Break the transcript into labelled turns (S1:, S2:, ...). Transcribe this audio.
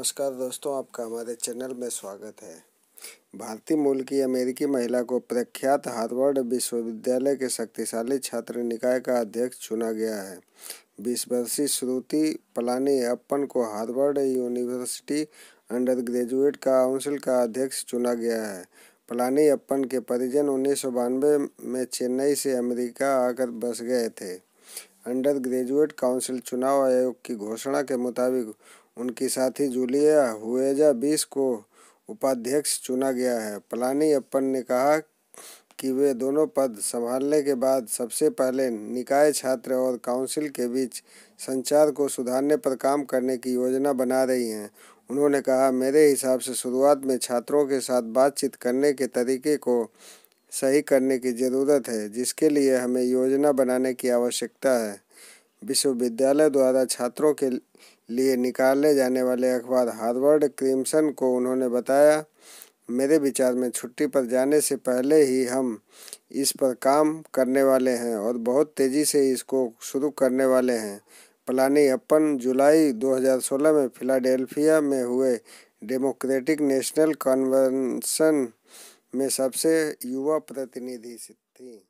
S1: नमस्कार दोस्तों आपका हमारे चैनल में स्वागत है भारतीय मूल की अमेरिकी महिला को प्रख्यात हार्वर्ड विश्वविद्यालय के शक्तिशाली छात्र निकाय का अध्यक्ष चुना गया है बीस वर्षीय श्रुति पलानी अपन को Harvard University undergraduate council का अध्यक्ष चुना गया है पलानी अपन के परिजन उन्नीस में चेन्नई से अमेरिका आकर बस गए थे अंडर ग्रेजुएट काउंसिल चुनाव आयोग की घोषणा के मुताबिक उनकी साथी जूलिया हुएजा बीस को उपाध्यक्ष चुना गया है पलानी अपन ने कहा कि वे दोनों पद संभालने के बाद सबसे पहले निकाय छात्र और काउंसिल के बीच संचार को सुधारने पर काम करने की योजना बना रही हैं उन्होंने कहा मेरे हिसाब से शुरुआत में छात्रों के साथ बातचीत करने के तरीके को सही करने की ज़रूरत है जिसके लिए हमें योजना बनाने की आवश्यकता है विश्वविद्यालय द्वारा छात्रों के लिए निकाले जाने वाले अखबार हार्वर्ड क्रिम्सन को उन्होंने बताया मेरे विचार में छुट्टी पर जाने से पहले ही हम इस पर काम करने वाले हैं और बहुत तेज़ी से इसको शुरू करने वाले हैं पलानी अपन जुलाई 2016 में फिलाडेल्फिया में हुए डेमोक्रेटिक नेशनल कन्वेंशन में सबसे युवा प्रतिनिधि थी